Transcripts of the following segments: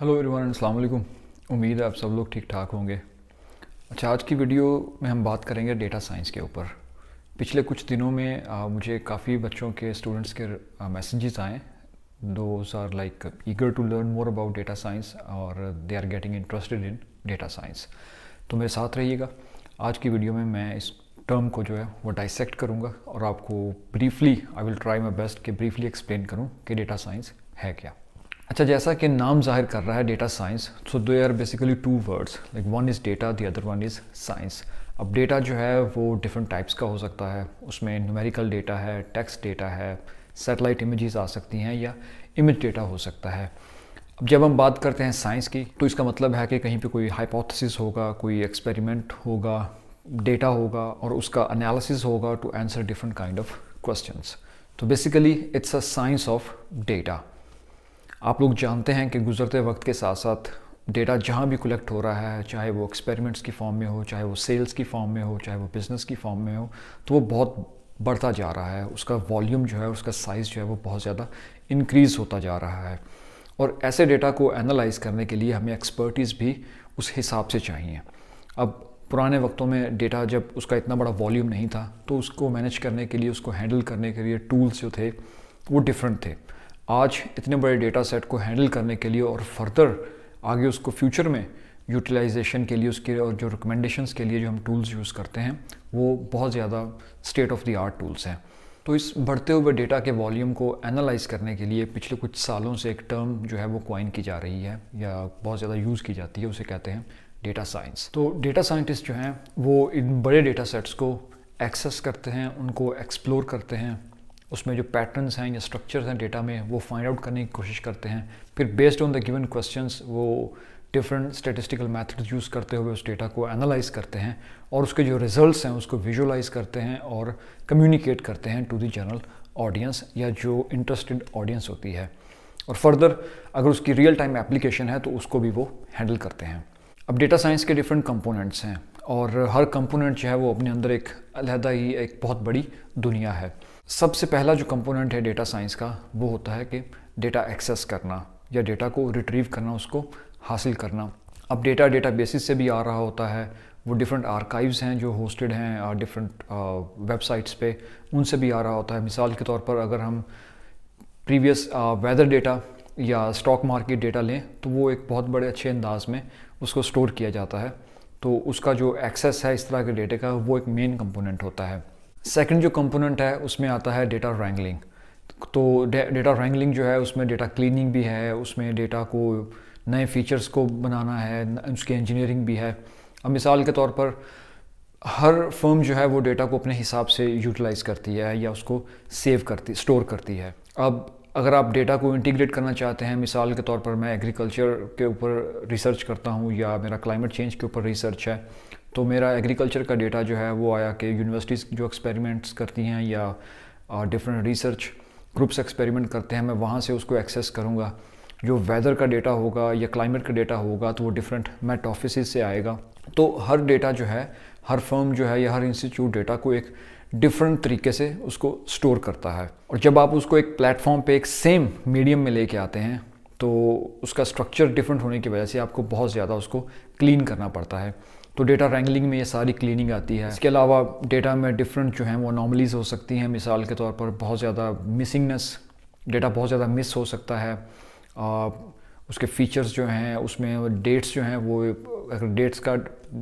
hello everyone अस्सलाम वालेकुम उम्मीद है आप सब लोग ठीक ठाक होंगे अच्छा आज की वीडियो में हम बात करेंगे डेटा साइंस के ऊपर पिछले कुछ दिनों में आ, मुझे काफ़ी बच्चों के स्टूडेंट्स के मैसेजेस आए those are like eager to learn more about data science और they are getting interested in data science तो मेरे साथ रहिएगा आज की वीडियो में मैं इस टर्म को जो है वो डाइसेक्ट करूँगा और आपको briefly I will try my best कि ब्रीफली एक्सप्लेन करूँ कि डेटा साइंस है क्या अच्छा जैसा कि नाम जाहिर कर रहा है data science so they are basically two words like one is data the other one is science अब डेटा जो है वो डिफरेंट टाइप्स का हो सकता है उसमें न्यूमेरिकल डेटा है टेक्स्ट डेटा है सेटेलाइट इमेजेस आ सकती हैं या इमेज डेटा हो सकता है अब जब हम बात करते हैं साइंस की तो इसका मतलब है कि कहीं पे कोई हाइपोथेसिस होगा कोई एक्सपेरिमेंट होगा डेटा होगा और उसका एनालिसिस होगा to answer different kind of questions तो basically it's a science of data आप लोग जानते हैं कि गुजरते वक्त के साथ साथ डेटा जहाँ भी कलेक्ट हो रहा है चाहे वो एक्सपेरिमेंट्स की फॉर्म में हो चाहे वो सेल्स की फॉर्म में हो चाहे वो बिज़नेस की फॉर्म में हो तो वो बहुत बढ़ता जा रहा है उसका वॉल्यूम जो है उसका साइज़ जो है वो बहुत ज़्यादा इंक्रीज़ होता जा रहा है और ऐसे डेटा को एनालाइज करने के लिए हमें एक्सपर्टीज़ भी उस हिसाब से चाहिए अब पुराने वक्तों में डेटा जब उसका इतना बड़ा वॉल्यूम नहीं था तो उसको मैनेज करने के लिए उसको हैंडल करने के लिए टूल्स जो थे वो डिफरेंट थे आज इतने बड़े डेटा सेट को हैंडल करने के लिए और फर्दर आगे उसको फ्यूचर में यूटिलाइजेशन के लिए उसके और जो रिकमेंडेशंस के लिए जो हम टूल्स यूज़ करते हैं वो बहुत ज़्यादा state of the art tools हैं तो इस बढ़ते हुए डेटा के वॉल्यूम को एनालाइज करने के लिए पिछले कुछ सालों से एक टर्म जो है वो क्वाइन की जा रही है या बहुत ज़्यादा यूज़ की जाती है उसे कहते हैं डेटा साइंस तो डेटा साइंटिस्ट जो हैं वो इन बड़े डेटा सेट्स को एक्सेस करते हैं उनको एक्सप्लोर करते हैं उसमें जो पैटर्न्स हैं या स्ट्रक्चर्स हैं डेटा में वो फाइंड आउट करने की कोशिश करते हैं फिर based on the given questions वो डिफरेंट स्टेटिस्टिकल मैथड यूज़ करते हुए उस डेटा को एनालाइज करते हैं और उसके जो रिजल्ट्स हैं उसको विजुअलाइज करते हैं और कम्युनिकेट करते हैं टू द जनरल ऑडियंस या जो इंटरेस्टेड ऑडियंस होती है और फर्दर अगर उसकी रियल टाइम एप्लीकेशन है तो उसको भी वो हैंडल करते हैं अब डेटा साइंस के डिफरेंट कंपोनेंट्स हैं और हर कंपोनेंट जो है वो अपने अंदर एक अलहदा ही एक बहुत बड़ी दुनिया है सबसे पहला जो कंपोनेंट है डेटा साइंस का वो होता है कि डेटा एक्सेस करना या डेटा को रिट्रीव करना उसको हासिल करना अब डेटा डेटा बेसिस से भी आ रहा होता है वो डिफरेंट आर्काइव्स हैं जो होस्टेड हैं डिफरेंट वेबसाइट्स पे उनसे भी आ रहा होता है मिसाल के तौर पर अगर हम प्रीवियस वेदर डेटा या स्टॉक मार्केट डेटा लें तो वो एक बहुत बड़े अच्छे अंदाज में उसको स्टोर किया जाता है तो उसका जो एक्सेस है इस तरह के डेटे का वो एक मेन कंपोनेंट होता है सेकंड जो कंपोनेंट है उसमें आता है डेटा रैंगलिंग तो डेटा रैंगलिंग जो है उसमें डेटा क्लीनिंग भी है उसमें डेटा को नए फीचर्स को बनाना है उसकी इंजीनियरिंग भी है अब मिसाल के तौर पर हर फर्म जो है वो डेटा को अपने हिसाब से यूटिलाइज़ करती है या उसको सेव करती स्टोर करती है अब अगर आप डेटा को इंटीग्रेट करना चाहते हैं मिसाल के तौर पर मैं एग्रीकल्चर के ऊपर रिसर्च करता हूँ या मेरा क्लाइमेट चेंज के ऊपर रिसर्च है तो मेरा एग्रीकल्चर का डेटा जो है वो आया कि यूनिवर्सिटीज़ जो एक्सपेरिमेंट्स करती हैं या डिफरेंट रिसर्च ग्रुप्स एक्सपेरिमेंट करते हैं मैं वहाँ से उसको एक्सेस करूँगा जो वेदर का डेटा होगा या क्लाइमेट का डेटा होगा तो वो डिफरेंट मेट ऑफिस से आएगा तो हर डेटा जो है हर फर्म जो है या हर इंस्टीट्यूट डेटा को एक डिफरेंट तरीके से उसको स्टोर करता है और जब आप उसको एक प्लेटफॉर्म पे एक सेम मीडियम में लेके आते हैं तो उसका स्ट्रक्चर डिफरेंट होने की वजह से आपको बहुत ज़्यादा उसको क्लीन करना पड़ता है तो डेटा रैंगलिंग में ये सारी क्लीनिंग आती है इसके अलावा डेटा में डिफरेंट जो हैं वो नॉर्मलीज हो सकती हैं मिसाल के तौर पर बहुत ज़्यादा मिसिंगनेस डेटा बहुत ज़्यादा मिस हो सकता है आ, उसके फीचर्स जो हैं उसमें डेट्स जो हैं वो अगर डेट्स का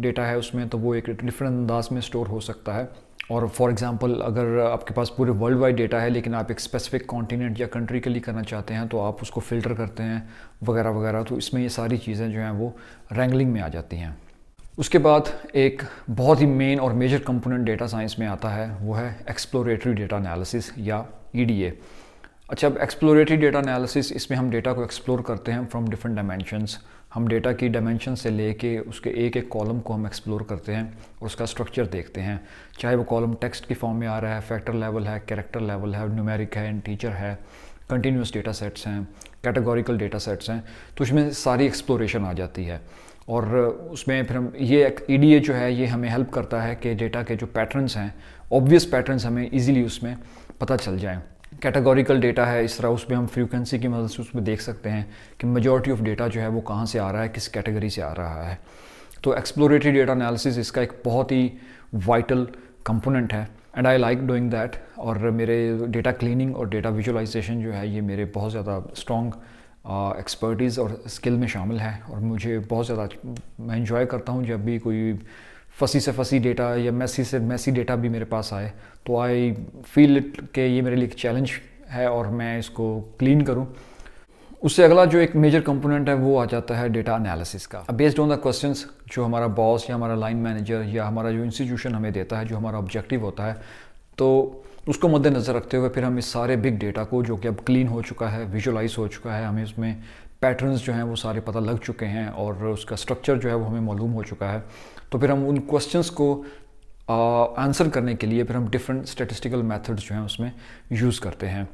डेटा है उसमें तो वो एक डिफरेंट अंदाज में स्टोर हो सकता है और फॉर एग्ज़ाम्पल अगर आपके पास पूरे वर्ल्ड वाइड डेटा है लेकिन आप एक स्पेसिफिक कॉन्टीनेंट या कंट्री के लिए करना चाहते हैं तो आप उसको फ़िल्टर करते हैं वगैरह वगैरह तो इसमें ये सारी चीज़ें जो हैं वो रैंगलिंग में आ जाती हैं उसके बाद एक बहुत ही मेन और मेजर कंपोनेंट डेटा साइंस में आता है वो है एक्सप्लोरेटरी डेटा एनालिसिस या ई e अच्छा अब एक्सप्लोरेटरी डेटा एनालिसिस इसमें हम डेटा को एक्सप्लोर करते हैं फ्रॉम डिफरेंट डायमेंशंस हम डेटा की डायमेंशन से लेके उसके एक एक कॉलम को हम एक्सप्लोर करते हैं और उसका स्ट्रक्चर देखते हैं चाहे वो कॉलम टेक्स्ट की फॉर्म में आ रहा है फैक्टर लेवल है कैरेक्टर लेवल है न्यूमेरिक है टीचर है कंटिन्यूस डेटा सेट्स हैं कैटेगोरिकल डेटा सेट्स हैं तो उसमें सारी एक्सप्लोरेशन आ जाती है और उसमें फिर हम ये ई e जो है ये हमें हेल्प करता है कि डेटा के जो पैटर्न्स हैं ऑब्वियस पैटर्न्स हमें इजीली उसमें पता चल जाएँ कैटेगोरिकल डेटा है इस तरह उसमें हम फ्रीक्वेंसी की मदद से उसमें देख सकते हैं कि मेजॉरिटी ऑफ डेटा जो है वो कहाँ से आ रहा है किस कैटेगरी से आ रहा है तो एक्सप्लोरेटरी डेटा एनालिसिस इसका एक बहुत ही वाइटल कंपोनेंट है and I like doing that और मेरे डेटा क्लीनिंग और डेटा विजुअलाइजेशन जो है ये मेरे बहुत ज़्यादा स्ट्रॉन्ग एक्सपर्टीज़ और स्किल में शामिल है और मुझे बहुत ज़्यादा मैं इंजॉय करता हूँ जब भी कोई फंसी से फसी डेटा या मैसी से मैसी डेटा भी मेरे पास आए तो आई फील इट के ये मेरे लिए एक चैलेंज है और मैं इसको क्लीन करूँ उससे अगला जो एक मेजर कंपोनेंट है वो आ जाता है डेटा एनालिसिस का बेस्ड ऑन द क्वेश्चंस जो हमारा बॉस या हमारा लाइन मैनेजर या हमारा जो इंस्टीट्यूशन हमें देता है जो हमारा ऑब्जेक्टिव होता है तो उसको मद्देनज़र रखते हुए फिर हम इस सारे बिग डेटा को जो कि अब क्लीन हो चुका है विजुलाइज हो चुका है हमें उसमें पैटर्न्स जो हैं वो सारे पता लग चुके हैं और उसका स्ट्रक्चर जो है वो हमें मालूम हो चुका है तो फिर हम उन क्वेश्चंस को आंसर करने के लिए फिर हम डिफरेंट स्टेटिस्टिकल मेथड्स जो हैं उसमें यूज़ करते हैं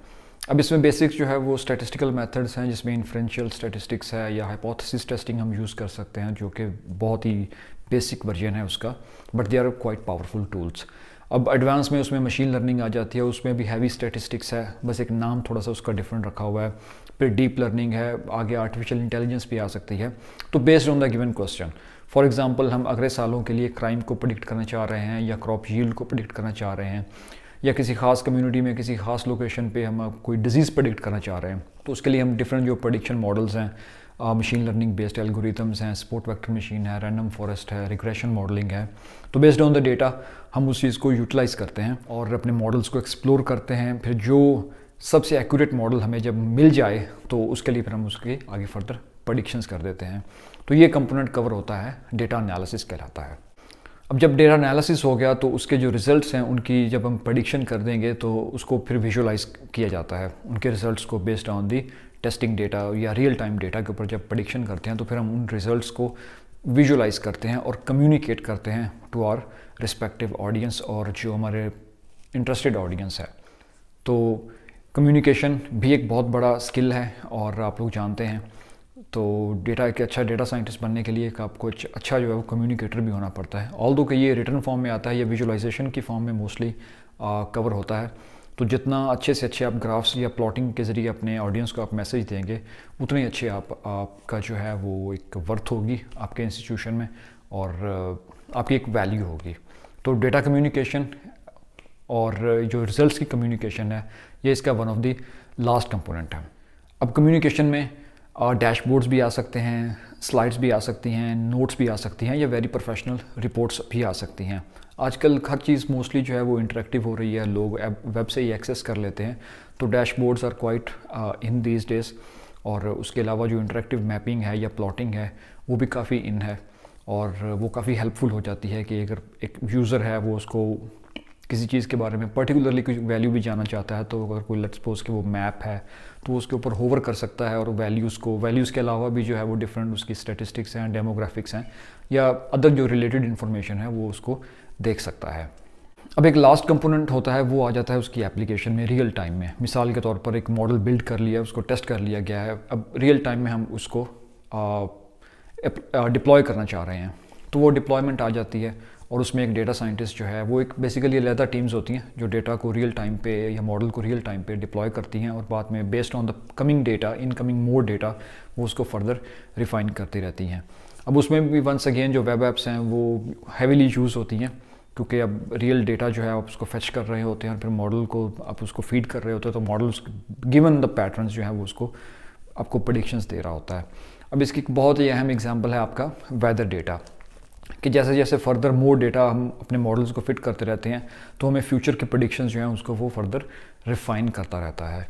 अब इसमें बेसिक्स जो है वो स्टेटिस्टिकल मेथड्स हैं जिसमें इन्फ्रेंशियल स्टेटिस्टिक्स है या हाइपोथेसिस टेस्टिंग हम यूज़ कर सकते हैं जो कि बहुत ही बेसिक वर्जन है उसका but they are quite powerful tools अब एडवांस में उसमें मशीन लर्निंग आ जाती है उसमें भी हैवी स्टैटिस्टिक्स है बस एक नाम थोड़ा सा उसका डिफरेंट रखा हुआ है फिर डीप लर्निंग है आगे आर्टिफिशियल इंटेलिजेंस भी आ सकती है तो based on the given question for example हम अगले सालों के लिए क्राइम को प्रडिक्ट करना चाह रहे हैं या क्रॉप यील्ड को प्रडिक्ट करना चाह रहे हैं या किसी खास कम्युनिटी में किसी खास लोकेशन पे हम कोई डिज़ीज़ प्रडिक्ट करना चाह रहे हैं तो उसके लिए हम डिफरेंट जो प्रडिक्शन मॉडल्स हैं मशीन लर्निंग बेस्ड एल्गोरिथम्स हैं स्पोर्ट वेक्टर मशीन है रैंडम फॉरेस्ट है रिग्रेशन मॉडलिंग है तो बेस्ड ऑन द डेटा हम उस चीज़ को यूटिलाइज़ करते हैं और अपने मॉडल्स को एक्सप्लोर करते हैं फिर जो सबसे एक्यूरेट मॉडल हमें जब मिल जाए तो उसके लिए फिर हम उसके आगे फर्दर प्रडिक्शंस कर देते हैं तो ये कंपोनेंट कवर होता है डेटा एनालिसिस कहलाता है अब जब डेटा एनालिसिस हो गया तो उसके जो रिज़ल्ट हैं उनकी जब हम प्रडिक्शन कर देंगे तो उसको फिर विजुलाइज किया जाता है उनके रिज़ल्ट को based on the testing data या रियल टाइम डेटा के ऊपर जब प्रडिक्शन करते हैं तो फिर हम उन रिज़ल्ट को विजुलाइज करते हैं और कम्युनिकेट करते हैं टू आर रिस्पेक्टिव ऑडियंस और जो हमारे इंटरेस्टेड ऑडियंस है तो कम्युनिकेशन भी एक बहुत बड़ा स्किल है और आप लोग जानते हैं तो डेटा एक अच्छा डेटा साइंटिस्ट बनने के लिए एक आपको अच्छा जो है वो कम्युनिकेटर भी होना पड़ता है ऑल दो ये रिटर्न फॉर्म में आता है या विजुलाइजेशन की फॉर्म में मोस्टली कवर होता है तो जितना अच्छे से अच्छे आप ग्राफ्स या प्लॉटिंग के ज़रिए अपने ऑडियंस को आप मैसेज देंगे उतने अच्छे आप आपका जो है वो एक वर्थ होगी आपके इंस्टीट्यूशन में और आपकी एक वैल्यू होगी तो डेटा कम्युनिकेशन और जो रिजल्ट्स की कम्युनिकेशन है ये इसका one of the last component है अब कम्युनिकेशन में और डैशबोर्ड्स भी आ सकते हैं स्लाइड्स भी आ सकती हैं नोट्स भी आ सकती हैं या वेरी प्रोफेशनल रिपोर्ट्स भी आ सकती हैं आजकल हर चीज़ मोस्टली जो है वो इंटरेक्टिव हो रही है लोग वेब से ही एक्सेस कर लेते हैं तो dashboards are quite in these days और उसके अलावा जो इंटरेक्टिव मैपिंग है या प्लॉटिंग है वो भी काफ़ी इन है और वो काफ़ी हेल्पफुल हो जाती है कि अगर एक यूज़र है वो उसको किसी चीज़ के बारे में पर्टिकुलरली कुछ वैल्यू भी जाना चाहता है तो अगर कोई लेट्स सपोज के वो मैप है तो उसके ऊपर होवर कर सकता है और वैल्यूज़ को वैल्यूज़ के अलावा भी जो है वो डिफरेंट उसकी स्टेटिस्टिक्स हैं डेमोग्राफिक्स हैं या अदर जो रिलेटेड इन्फॉर्मेशन है वो उसको देख सकता है अब एक लास्ट कंपोनेंट होता है वो आ जाता है उसकी एप्लीकेशन में रियल टाइम में मिसाल के तौर पर एक मॉडल बिल्ड कर लिया उसको टेस्ट कर लिया गया है अब रियल टाइम में हम उसको डिप्लॉय करना चाह रहे हैं तो वो डिप्लॉयमेंट आ जाती है और उसमें एक डेटा साइंटिस्ट जो है वो एक बेसिकली अलहदा टीम्स होती हैं जो डेटा को रियल टाइम पे या मॉडल को रियल टाइम पे डिप्लॉय करती हैं और बाद में based on the coming data incoming more data वो उसको फर्दर रिफाइन करती रहती हैं अब उसमें भी वंस अगेन जो वेब ऐप्स हैं वो हैवीली यूज़ होती हैं क्योंकि अब रियल डेटा जो है आप उसको फेच कर रहे होते हैं और फिर मॉडल को आप उसको फीड कर रहे होते हैं तो मॉडल गिवन द पैटर्न जो है वो उसको आपको प्रडिक्शंस दे रहा होता है अब इसकी बहुत ही अहम एग्जाम्पल है आपका वेदर डेटा कि जैसे जैसे फर्दर मोर डेटा हम अपने मॉडल्स को फिट करते रहते हैं तो हमें फ्यूचर के प्रडिक्शन जो हैं उसको वो फर्दर रिफाइन करता रहता है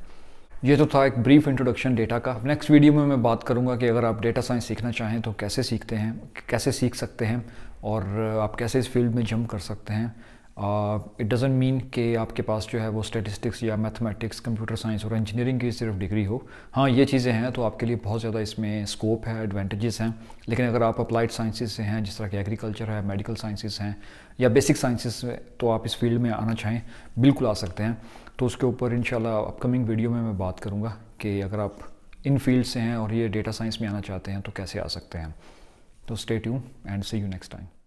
ये तो था एक ब्रीफ इंट्रोडक्शन डेटा का नेक्स्ट वीडियो में मैं बात करूंगा कि अगर आप डेटा साइंस सीखना चाहें तो कैसे सीखते हैं कैसे सीख सकते हैं और आप कैसे इस फील्ड में जम कर सकते हैं इट डजेंट मीन कि आपके पास जो है वो स्टेटिस्टिक्स या मैथमेटिक्स कंप्यूटर साइंस और इंजीनियरिंग की सिर्फ डिग्री हो हाँ ये चीज़ें हैं तो आपके लिए बहुत ज़्यादा इसमें स्कोप है एडवांटेजेस हैं लेकिन अगर आप अप्लाइड साइंसेज से हैं जिस तरह के एग्रीकल्चर है मेडिकल साइंसेज हैं या बेसिक साइंसेज तो आप इस फील्ड में आना चाहें बिल्कुल आ सकते हैं तो उसके ऊपर इन अपकमिंग वीडियो में मैं बात करूँगा कि अगर आप इन फील्ड से हैं और ये डेटा साइंस में आना चाहते हैं तो कैसे आ सकते हैं तो stay you and see you next time